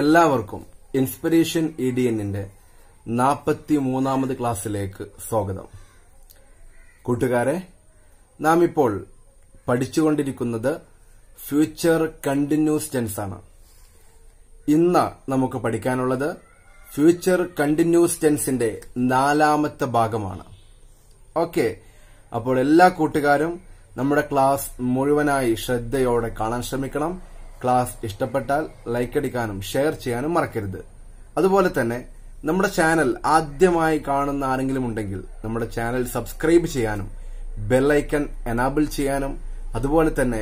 എല്ലാവർക്കും inspiration E e D എന്നിന്റെ നാൽപ്പത്തി മൂന്നാമത് ക്ലാസ്സിലേക്ക് സ്വാഗതം കൂട്ടുകാരെ നാം ഇപ്പോൾ പഠിച്ചുകൊണ്ടിരിക്കുന്നത് ഫ്യൂച്ചർ കണ്ടിന്യൂസ് ടെൻസ് ആണ് ഇന്ന് നമുക്ക് പഠിക്കാനുള്ളത് ഫ്യൂച്ചർ കണ്ടിന്യൂസ് ടെൻസിന്റെ നാലാമത്തെ ഭാഗമാണ് ഓക്കെ അപ്പോൾ എല്ലാ കൂട്ടുകാരും നമ്മുടെ ക്ലാസ് മുഴുവനായി ശ്രദ്ധയോടെ കാണാൻ ശ്രമിക്കണം ക്ലാസ് ഇഷ്ടപ്പെട്ടാൽ ലൈക്ക് അടിക്കാനും ഷെയർ ചെയ്യാനും മറക്കരുത് അതുപോലെ തന്നെ നമ്മുടെ ചാനൽ ആദ്യമായി കാണുന്ന ആരെങ്കിലും ഉണ്ടെങ്കിൽ നമ്മുടെ ചാനൽ സബ്സ്ക്രൈബ് ചെയ്യാനും ബെല്ലൈക്കൺ എനാബിൾ ചെയ്യാനും അതുപോലെ തന്നെ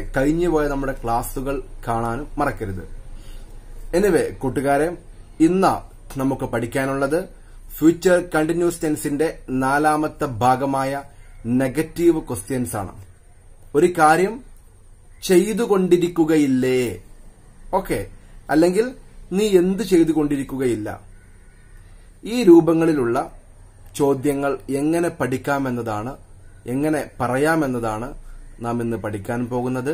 പോയ നമ്മുടെ ക്ലാസുകൾ കാണാനും മറക്കരുത് എനിവേ കൂട്ടുകാരെ ഇന്ന് നമുക്ക് പഠിക്കാനുള്ളത് ഫ്യൂച്ചർ കണ്ടിന്യൂസ് ടെൻസിന്റെ നാലാമത്തെ ഭാഗമായ നെഗറ്റീവ് ക്വസ്റ്റ്യൻസ് ആണ് ഒരു കാര്യം ചെയ്തുകൊണ്ടിരിക്കുകയില്ലേ ഓക്കെ അല്ലെങ്കിൽ നീ എന്ത് ചെയ്തുകൊണ്ടിരിക്കുകയില്ല ഈ രൂപങ്ങളിലുള്ള ചോദ്യങ്ങൾ എങ്ങനെ പഠിക്കാമെന്നതാണ് എങ്ങനെ പറയാമെന്നതാണ് നാം ഇന്ന് പഠിക്കാൻ പോകുന്നത്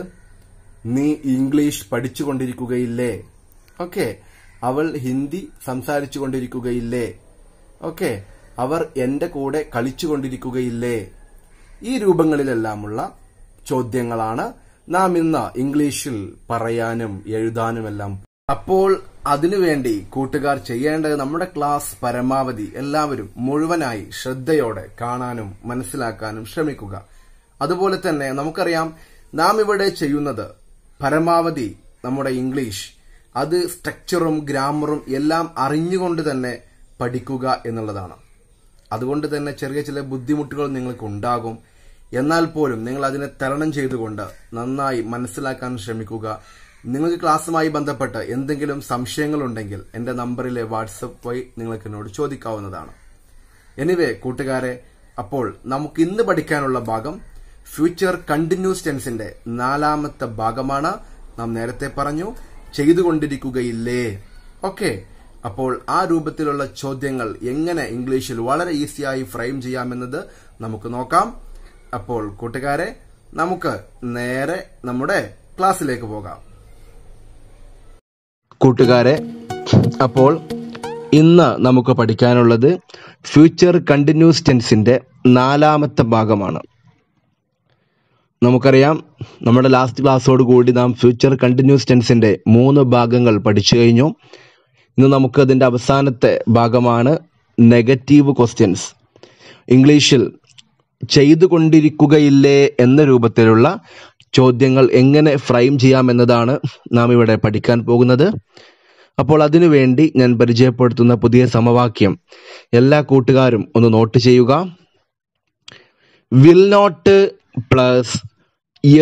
നീ ഇംഗ്ലീഷ് പഠിച്ചുകൊണ്ടിരിക്കുകയില്ലേ ഓക്കെ അവൾ ഹിന്ദി സംസാരിച്ചു കൊണ്ടിരിക്കുകയില്ലേ ഓക്കെ അവർ എന്റെ കൂടെ കളിച്ചുകൊണ്ടിരിക്കുകയില്ലേ ഈ രൂപങ്ങളിലെല്ലാമുള്ള ചോദ്യങ്ങളാണ് നാം ഇന്ന് ഇംഗ്ലീഷിൽ പറയാനും എഴുതാനുമെല്ലാം അപ്പോൾ അതിനുവേണ്ടി കൂട്ടുകാർ ചെയ്യേണ്ടത് നമ്മുടെ ക്ലാസ് പരമാവധി എല്ലാവരും മുഴുവനായി ശ്രദ്ധയോടെ കാണാനും മനസ്സിലാക്കാനും ശ്രമിക്കുക അതുപോലെ തന്നെ നമുക്കറിയാം നാം ഇവിടെ ചെയ്യുന്നത് പരമാവധി നമ്മുടെ ഇംഗ്ലീഷ് അത് സ്ട്രക്ചറും ഗ്രാമറും എല്ലാം അറിഞ്ഞുകൊണ്ട് തന്നെ പഠിക്കുക എന്നുള്ളതാണ് അതുകൊണ്ട് തന്നെ ചെറിയ ചില ബുദ്ധിമുട്ടുകൾ നിങ്ങൾക്ക് ഉണ്ടാകും എന്നാൽ പോലും നിങ്ങൾ അതിനെ തരണം ചെയ്തുകൊണ്ട് നന്നായി മനസ്സിലാക്കാൻ ശ്രമിക്കുക നിങ്ങൾക്ക് ക്ലാസ്സുമായി ബന്ധപ്പെട്ട് എന്തെങ്കിലും സംശയങ്ങളുണ്ടെങ്കിൽ എൻ്റെ നമ്പറിലെ വാട്സപ്പ് വഴി നിങ്ങൾക്ക് എന്നോട് ചോദിക്കാവുന്നതാണ് എനിവേ കൂട്ടുകാരെ അപ്പോൾ നമുക്ക് ഇന്ന് പഠിക്കാനുള്ള ഭാഗം ഫ്യൂച്ചർ കണ്ടിന്യൂസ് ടെൻസിന്റെ നാലാമത്തെ ഭാഗമാണ് നാം നേരത്തെ പറഞ്ഞു ചെയ്തുകൊണ്ടിരിക്കുകയില്ലേ ഓക്കെ അപ്പോൾ ആ രൂപത്തിലുള്ള ചോദ്യങ്ങൾ എങ്ങനെ ഇംഗ്ലീഷിൽ വളരെ ഈസിയായി ഫ്രെയിം ചെയ്യാമെന്നത് നമുക്ക് നോക്കാം അപ്പോൾ കൂട്ടുകാരെ നമുക്ക് നേരെ നമ്മുടെ ക്ലാസ്സിലേക്ക് പോകാം കൂട്ടുകാരെ അപ്പോൾ ഇന്ന് നമുക്ക് പഠിക്കാനുള്ളത് ഫ്യൂച്ചർ കണ്ടിന്യൂസ് ടെൻസിന്റെ നാലാമത്തെ ഭാഗമാണ് നമുക്കറിയാം നമ്മുടെ ലാസ്റ്റ് ക്ലാസ്സോട് കൂടി നാം ഫ്യൂച്ചർ കണ്ടിന്യൂസ് ടെൻസിന്റെ മൂന്ന് ഭാഗങ്ങൾ പഠിച്ചു കഴിഞ്ഞു ഇന്ന് നമുക്ക് അതിൻ്റെ അവസാനത്തെ ഭാഗമാണ് നെഗറ്റീവ് ക്വസ്റ്റ്യൻസ് ഇംഗ്ലീഷിൽ ചെയ്തുകൊണ്ടിരിക്കുകയില്ലേ എന്ന രൂപത്തിലുള്ള ചോദ്യങ്ങൾ എങ്ങനെ ഫ്രെയിം എന്നതാണ് നാം ഇവിടെ പഠിക്കാൻ പോകുന്നത് അപ്പോൾ അതിനുവേണ്ടി ഞാൻ പരിചയപ്പെടുത്തുന്ന പുതിയ സമവാക്യം എല്ലാ കൂട്ടുകാരും ഒന്ന് നോട്ട് ചെയ്യുക will not plus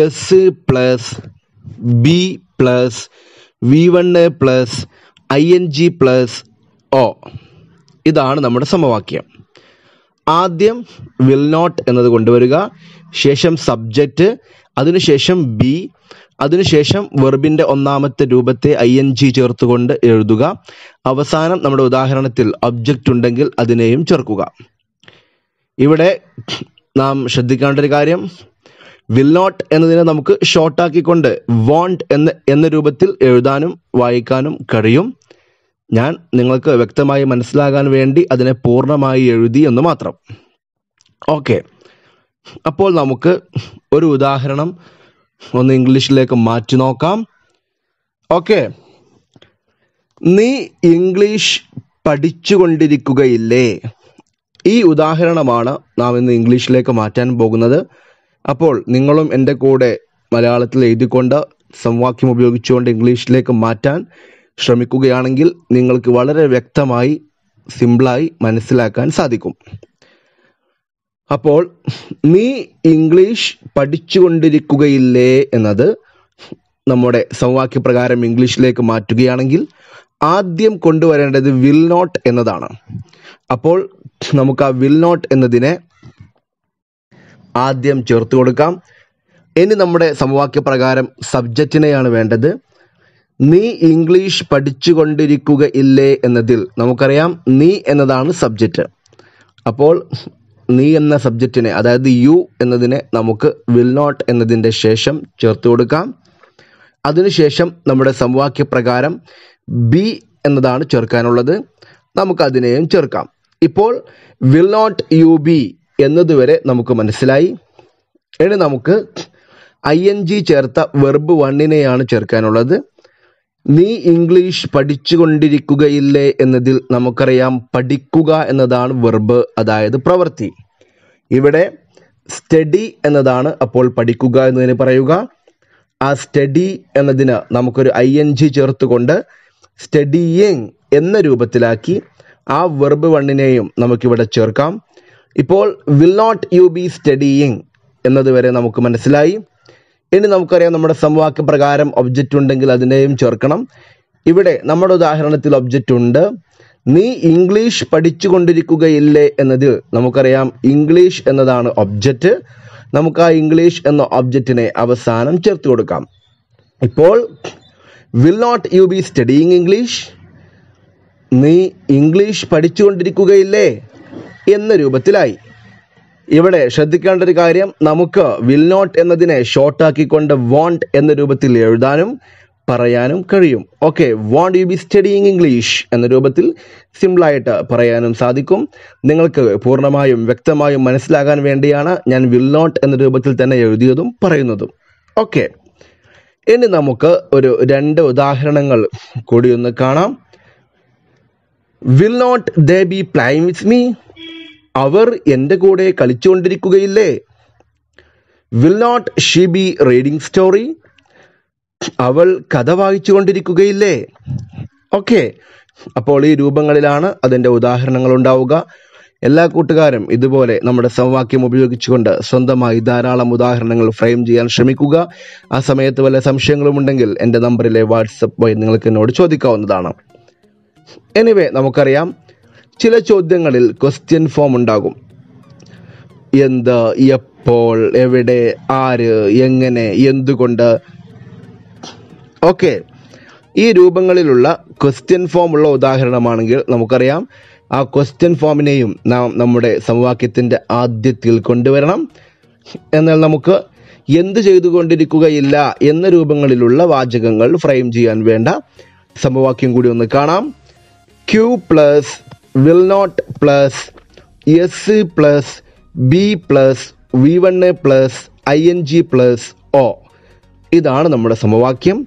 S plus B plus V one plus I N G plus O ഇതാണ് നമ്മുടെ സമവാക്യം ആദ്യം വിൽ നോട്ട് എന്നത് കൊണ്ടുവരിക ശേഷം സബ്ജക്റ്റ് അതിനുശേഷം ബി അതിനുശേഷം വെർബിന്റെ ഒന്നാമത്തെ രൂപത്തെ ഐ എൻ ജി ചേർത്തുകൊണ്ട് എഴുതുക അവസാനം നമ്മുടെ ഉദാഹരണത്തിൽ ഒബ്ജക്റ്റ് ഉണ്ടെങ്കിൽ അതിനെയും ചേർക്കുക ഇവിടെ നാം ശ്രദ്ധിക്കേണ്ട ഒരു കാര്യം വിൽ നോട്ട് എന്നതിനെ നമുക്ക് ഷോർട്ടാക്കിക്കൊണ്ട് വോണ്ട് എന്ന എന്ന രൂപത്തിൽ എഴുതാനും വായിക്കാനും കഴിയും ഞാൻ നിങ്ങൾക്ക് വ്യക്തമായി മനസ്സിലാകാൻ വേണ്ടി അതിനെ പൂർണ്ണമായി എഴുതി എന്ന് മാത്രം ഓക്കെ അപ്പോൾ നമുക്ക് ഒരു ഉദാഹരണം ഒന്ന് ഇംഗ്ലീഷിലേക്ക് മാറ്റി നോക്കാം ഓക്കെ നീ ഇംഗ്ലീഷ് പഠിച്ചുകൊണ്ടിരിക്കുകയില്ലേ ഈ ഉദാഹരണമാണ് നാം ഇന്ന് ഇംഗ്ലീഷിലേക്ക് മാറ്റാൻ പോകുന്നത് അപ്പോൾ നിങ്ങളും എൻ്റെ കൂടെ മലയാളത്തിൽ എഴുതിക്കൊണ്ട് സംവാക്യം ഉപയോഗിച്ചുകൊണ്ട് ഇംഗ്ലീഷിലേക്ക് മാറ്റാൻ ശ്രമിക്കുകയാണെങ്കിൽ നിങ്ങൾക്ക് വളരെ വ്യക്തമായി സിമ്പിളായി മനസ്സിലാക്കാൻ സാധിക്കും അപ്പോൾ നീ ഇംഗ്ലീഷ് പഠിച്ചുകൊണ്ടിരിക്കുകയില്ലേ എന്നത് നമ്മുടെ സമവാക്യപ്രകാരം ഇംഗ്ലീഷിലേക്ക് മാറ്റുകയാണെങ്കിൽ ആദ്യം കൊണ്ടുവരേണ്ടത് വിൽ നോട്ട് എന്നതാണ് അപ്പോൾ നമുക്ക് ആ വിൽ നോട്ട് എന്നതിനെ ആദ്യം ചേർത്ത് കൊടുക്കാം ഇനി നമ്മുടെ സമവാക്യപ്രകാരം സബ്ജക്റ്റിനെയാണ് വേണ്ടത് നീ ഇംഗ്ലീഷ് പഠിച്ചുകൊണ്ടിരിക്കുകയില്ലേ എന്നതിൽ നമുക്കറിയാം നീ എന്നതാണ് സബ്ജക്റ്റ് അപ്പോൾ നീ എന്ന സബ്ജക്റ്റിനെ അതായത് യു എന്നതിനെ നമുക്ക് വിൽ നോട്ട് എന്നതിൻ്റെ ശേഷം ചേർത്ത് കൊടുക്കാം അതിനുശേഷം നമ്മുടെ സമവാക്യ പ്രകാരം ബി എന്നതാണ് ചേർക്കാനുള്ളത് നമുക്കതിനെയും ചേർക്കാം ഇപ്പോൾ വിൽ നോട്ട് യു ബി എന്നതുവരെ നമുക്ക് മനസ്സിലായി ഇനി നമുക്ക് ഐ എൻ ജി ചേർത്ത വെർബ് വണ്ണിനെയാണ് ചേർക്കാനുള്ളത് നീ ഇംഗ്ലീഷ് പഠിച്ചുകൊണ്ടിരിക്കുകയില്ലേ എന്നതിൽ നമുക്കറിയാം പഠിക്കുക എന്നതാണ് വെർബ് അതായത് പ്രവൃത്തി ഇവിടെ സ്റ്റഡി എന്നതാണ് അപ്പോൾ പഠിക്കുക എന്നതിന് പറയുക ആ സ്റ്റഡി എന്നതിന് നമുക്കൊരു ഐ എൻ ജി ചേർത്തുകൊണ്ട് സ്റ്റഡിയിങ് എന്ന രൂപത്തിലാക്കി ആ വെർബ് വണ്ണിനെയും നമുക്കിവിടെ ചേർക്കാം ഇപ്പോൾ will not you be studying എന്നതുവരെ നമുക്ക് മനസ്സിലായി ഇനി നമുക്കറിയാം നമ്മുടെ സമവാക്യ പ്രകാരം ഒബ്ജക്റ്റ് ഉണ്ടെങ്കിൽ അതിനെയും ചേർക്കണം ഇവിടെ നമ്മുടെ ഉദാഹരണത്തിൽ ഒബ്ജക്റ്റ് ഉണ്ട് നീ ഇംഗ്ലീഷ് പഠിച്ചുകൊണ്ടിരിക്കുകയില്ലേ എന്നത് നമുക്കറിയാം ഇംഗ്ലീഷ് എന്നതാണ് ഒബ്ജക്റ്റ് നമുക്ക് ആ ഇംഗ്ലീഷ് എന്ന ഒബ്ജക്റ്റിനെ അവസാനം ചേർത്ത് കൊടുക്കാം ഇപ്പോൾ will not you be studying English നീ ഇംഗ്ലീഷ് പഠിച്ചുകൊണ്ടിരിക്കുകയില്ലേ എന്ന രൂപത്തിലായി ഇവിടെ ശ്രദ്ധിക്കേണ്ട ഒരു കാര്യം നമുക്ക് വിൽ നോട്ട് എന്നതിനെ ഷോർട്ടാക്കിക്കൊണ്ട് വോണ്ട് എന്ന രൂപത്തിൽ എഴുതാനും പറയാനും കഴിയും okay won't you be studying English എന്ന രൂപത്തിൽ സിമ്പിളായിട്ട് പറയാനും സാധിക്കും നിങ്ങൾക്ക് പൂർണ്ണമായും വ്യക്തമായും മനസ്സിലാകാൻ വേണ്ടിയാണ് ഞാൻ വിൽ നോട്ട് എന്ന രൂപത്തിൽ തന്നെ എഴുതിയതും പറയുന്നതും ഓക്കെ ഇനി നമുക്ക് ഒരു രണ്ട് ഉദാഹരണങ്ങൾ കൂടി ഒന്ന് കാണാം will not they be play with me അവർ എൻ്റെ കൂടെ കളിച്ചുകൊണ്ടിരിക്കുകയില്ലേ will not she be reading story അവൾ കഥ വായിച്ചു കൊണ്ടിരിക്കുകയില്ലേ ഓക്കെ അപ്പോൾ ഈ രൂപങ്ങളിലാണ് അതിൻ്റെ ഉദാഹരണങ്ങൾ ഉണ്ടാവുക എല്ലാ കൂട്ടുകാരും ഇതുപോലെ നമ്മുടെ സമവാക്യം ഉപയോഗിച്ചുകൊണ്ട് സ്വന്തമായി ധാരാളം ഉദാഹരണങ്ങൾ ഫ്രെയിം ചെയ്യാൻ ശ്രമിക്കുക ആ സമയത്ത് വല്ല സംശയങ്ങളും ഉണ്ടെങ്കിൽ എൻ്റെ നമ്പറിലെ വാട്സപ്പ് വഴി നിങ്ങൾക്ക് എന്നോട് ചോദിക്കാവുന്നതാണ് എനിവേ നമുക്കറിയാം ചില ചോദ്യങ്ങളിൽ ക്വസ്റ്റ്യൻ ഫോം ഉണ്ടാകും എന്ത് എപ്പോൾ എവിടെ ആര് എങ്ങനെ എന്തുകൊണ്ട് ഓക്കെ ഈ രൂപങ്ങളിലുള്ള ക്വസ്റ്റ്യൻ ഉള്ള ഉദാഹരണമാണെങ്കിൽ നമുക്കറിയാം ആ ക്വസ്റ്റ്യൻ ഫോമിനെയും നാം നമ്മുടെ സമവാക്യത്തിൻ്റെ ആദ്യത്തിൽ കൊണ്ടുവരണം എന്നാൽ നമുക്ക് എന്ത് ചെയ്തുകൊണ്ടിരിക്കുകയില്ല എന്ന രൂപങ്ങളിലുള്ള വാചകങ്ങൾ ഫ്രെയിം ചെയ്യാൻ വേണ്ട സമവാക്യം കൂടി ഒന്ന് കാണാം Q plus will not plus S plus B plus V plus plus I N G plus O ഇതാണ് നമ്മുടെ സമവാക്യം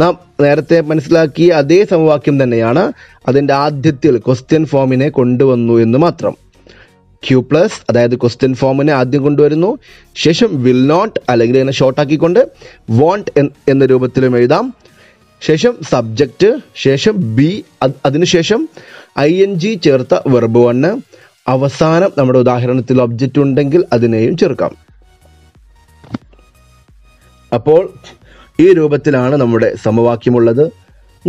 നാം നേരത്തെ മനസ്സിലാക്കിയ അതേ സമവാക്യം തന്നെയാണ് അതിൻ്റെ ആദ്യത്തിൽ ക്വസ്റ്റ്യൻ ഫോമിനെ കൊണ്ടുവന്നു എന്ന് മാത്രം ക്യു പ്ലസ് അതായത് ക്വസ്റ്റ്യൻ ഫോമിനെ ആദ്യം കൊണ്ടുവരുന്നു ശേഷം വിൽ നോട്ട് അല്ലെങ്കിൽ ഇതിനെ ഷോർട്ടാക്കിക്കൊണ്ട് വോണ്ട് എന്ന രൂപത്തിലും എഴുതാം ശേഷം സബ്ജക്റ്റ് ശേഷം ബി അതിനുശേഷം ഐ എൻ ജി ചേർത്ത വെർബ് വണ്ണ് അവസാനം നമ്മുടെ ഉദാഹരണത്തിൽ ഒബ്ജക്റ്റ് ഉണ്ടെങ്കിൽ അതിനെയും ചേർക്കാം അപ്പോൾ ഈ രൂപത്തിലാണ് നമ്മുടെ സമവാക്യമുള്ളത്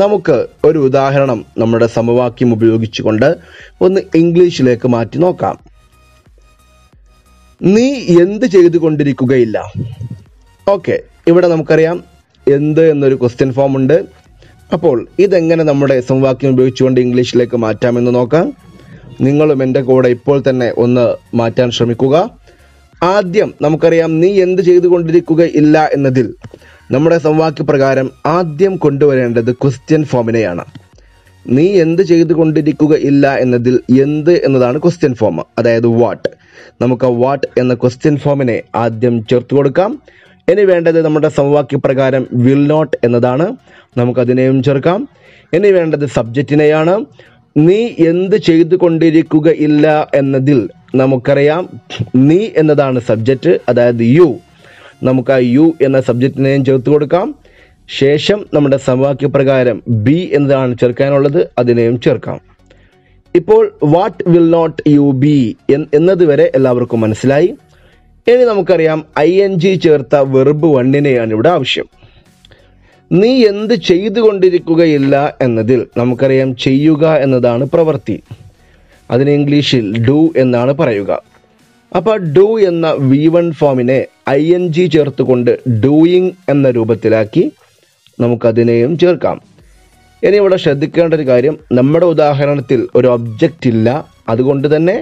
നമുക്ക് ഒരു ഉദാഹരണം നമ്മുടെ സമവാക്യം ഉപയോഗിച്ചുകൊണ്ട് ഒന്ന് ഇംഗ്ലീഷിലേക്ക് മാറ്റി നോക്കാം നീ എന്ത് ചെയ്തു കൊണ്ടിരിക്കുകയില്ല ഓക്കെ ഇവിടെ നമുക്കറിയാം എന്ത് എന്നൊരു ക്വസ്റ്റ്യൻ ഫോം ഉണ്ട് അപ്പോൾ ഇതെങ്ങനെ നമ്മുടെ സംവാക്യം ഉപയോഗിച്ചുകൊണ്ട് ഇംഗ്ലീഷിലേക്ക് മാറ്റാമെന്ന് നോക്കാം നിങ്ങളും എൻ്റെ കൂടെ ഇപ്പോൾ തന്നെ ഒന്ന് മാറ്റാൻ ശ്രമിക്കുക ആദ്യം നമുക്കറിയാം നീ എന്ത് ചെയ്തുകൊണ്ടിരിക്കുക ഇല്ല എന്നതിൽ നമ്മുടെ സംവാക്യപ്രകാരം ആദ്യം കൊണ്ടുവരേണ്ടത് ക്വസ്റ്റ്യൻ ഫോമിനെയാണ് നീ എന്ത് ചെയ്തുകൊണ്ടിരിക്കുക ഇല്ല എന്നതിൽ എന്ത് എന്നതാണ് ക്വസ്റ്റ്യൻ ഫോം അതായത് വാട്ട് നമുക്ക് വാട്ട് എന്ന ക്വസ്റ്റ്യൻ ഫോമിനെ ആദ്യം ചേർത്ത് കൊടുക്കാം ഇനി വേണ്ടത് നമ്മുടെ സമവാക്യപ്രകാരം വിൽ നോട്ട് എന്നതാണ് നമുക്കതിനെയും ചേർക്കാം ഇനി വേണ്ടത് സബ്ജക്റ്റിനെയാണ് നീ എന്ത് ചെയ്തു കൊണ്ടിരിക്കുകയില്ല എന്നതിൽ നമുക്കറിയാം നീ എന്നതാണ് സബ്ജക്റ്റ് അതായത് യു നമുക്ക് ആ യു എന്ന സബ്ജക്റ്റിനെയും ചേർത്ത് കൊടുക്കാം ശേഷം നമ്മുടെ സമവാക്യപ്രകാരം ബി എന്നതാണ് ചേർക്കാനുള്ളത് അതിനെയും ചേർക്കാം ഇപ്പോൾ what will not you be എന്നതുവരെ എല്ലാവർക്കും മനസ്സിലായി ഇനി നമുക്കറിയാം ഐ എൻ ജി ചേർത്ത വെറുബ് വണ്ണിനെയാണ് ഇവിടെ ആവശ്യം നീ എന്ത് ചെയ്തുകൊണ്ടിരിക്കുകയില്ല എന്നതിൽ നമുക്കറിയാം ചെയ്യുക എന്നതാണ് പ്രവൃത്തി അതിന് ഇംഗ്ലീഷിൽ ഡു എന്നാണ് പറയുക അപ്പോൾ ഡു എന്ന വി വൺ ഫോമിനെ ഐ എൻ ജി ചേർത്തുകൊണ്ട് ഡൂയിങ് എന്ന രൂപത്തിലാക്കി നമുക്കതിനെയും ചേർക്കാം ഇനി ഇവിടെ ശ്രദ്ധിക്കേണ്ട ഒരു കാര്യം നമ്മുടെ ഉദാഹരണത്തിൽ ഒരു ഒബ്ജക്റ്റ് ഇല്ല അതുകൊണ്ട് തന്നെ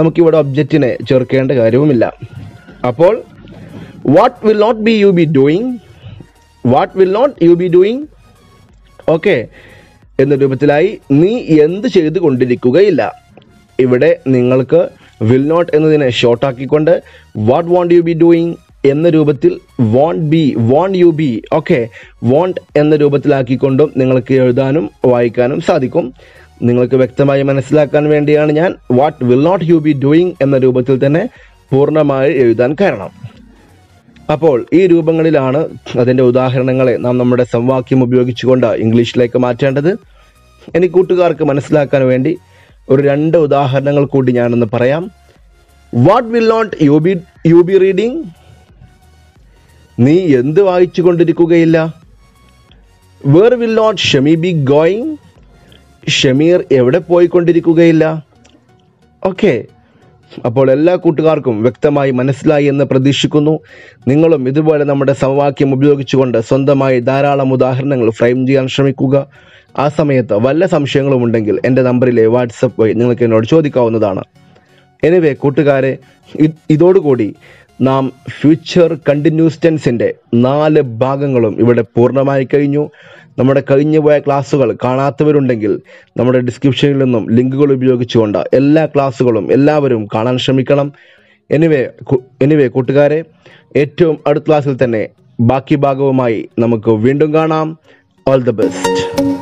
നമുക്കിവിടെ ഒബ്ജക്റ്റിനെ ചേർക്കേണ്ട കാര്യവുമില്ല അപ്പോൾ what will not be you be doing what will not you be doing okay എന്ന രൂപത്തിലായി നീ എന്ത് ചെയ്തു കൊണ്ടിരിക്കുകയില്ല ഇവിടെ നിങ്ങൾക്ക് വിൽ നോട്ട് എന്നതിനെ ഷോർട്ടാക്കിക്കൊണ്ട് what won't you be doing എന്ന രൂപത്തിൽ won't be won't you be okay won't എന്ന രൂപത്തിലാക്കിക്കൊണ്ടും നിങ്ങൾക്ക് എഴുതാനും വായിക്കാനും സാധിക്കും നിങ്ങൾക്ക് വ്യക്തമായി മനസ്സിലാക്കാൻ വേണ്ടിയാണ് ഞാൻ what will not you be doing എന്ന രൂപത്തിൽ തന്നെ പൂർണ്ണമായി എഴുതാൻ കാരണം അപ്പോൾ ഈ രൂപങ്ങളിലാണ് അതിൻ്റെ ഉദാഹരണങ്ങളെ നാം നമ്മുടെ സംവാക്യം ഉപയോഗിച്ചുകൊണ്ട് ഇംഗ്ലീഷിലേക്ക് മാറ്റേണ്ടത് എനിക്ക് കൂട്ടുകാർക്ക് മനസ്സിലാക്കാൻ വേണ്ടി ഒരു രണ്ട് ഉദാഹരണങ്ങൾ കൂടി ഞാനൊന്ന് പറയാം what will not you be you be reading നീ എന്ത് വായിച്ചു കൊണ്ടിരിക്കുകയില്ല where will not Shami be going Shameer എവിടെ പോയിക്കൊണ്ടിരിക്കുകയില്ല ഓക്കെ അപ്പോൾ എല്ലാ കൂട്ടുകാർക്കും വ്യക്തമായി മനസ്സിലായി എന്ന് പ്രതീക്ഷിക്കുന്നു നിങ്ങളും ഇതുപോലെ നമ്മുടെ സമവാക്യം ഉപയോഗിച്ചുകൊണ്ട് സ്വന്തമായി ധാരാളം ഉദാഹരണങ്ങൾ ഫ്രെയിം ചെയ്യാൻ ശ്രമിക്കുക ആ സമയത്ത് വല്ല സംശയങ്ങളും ഉണ്ടെങ്കിൽ എൻ്റെ നമ്പറിലെ വാട്സപ്പ് വഴി നിങ്ങൾക്ക് എന്നോട് ചോദിക്കാവുന്നതാണ് എനിവേ കൂട്ടുകാരെ ഇതോടുകൂടി നാം ഫ്യൂച്ചർ കണ്ടിന്യൂസ് ടെൻസിൻ്റെ നാല് ഭാഗങ്ങളും ഇവിടെ പൂർണ്ണമായി കഴിഞ്ഞു നമ്മുടെ പോയ ക്ലാസ്സുകൾ കാണാത്തവരുണ്ടെങ്കിൽ നമ്മുടെ ഡിസ്ക്രിപ്ഷനിൽ നിന്നും ലിങ്കുകൾ ഉപയോഗിച്ചുകൊണ്ട് എല്ലാ ക്ലാസ്സുകളും എല്ലാവരും കാണാൻ ശ്രമിക്കണം എനിവേ എനിവേ കൂട്ടുകാരെ ഏറ്റവും അടുത്ത ക്ലാസ്സിൽ തന്നെ ബാക്കി ഭാഗവുമായി നമുക്ക് വീണ്ടും കാണാം ഓൾ ദ ബെസ്റ്റ്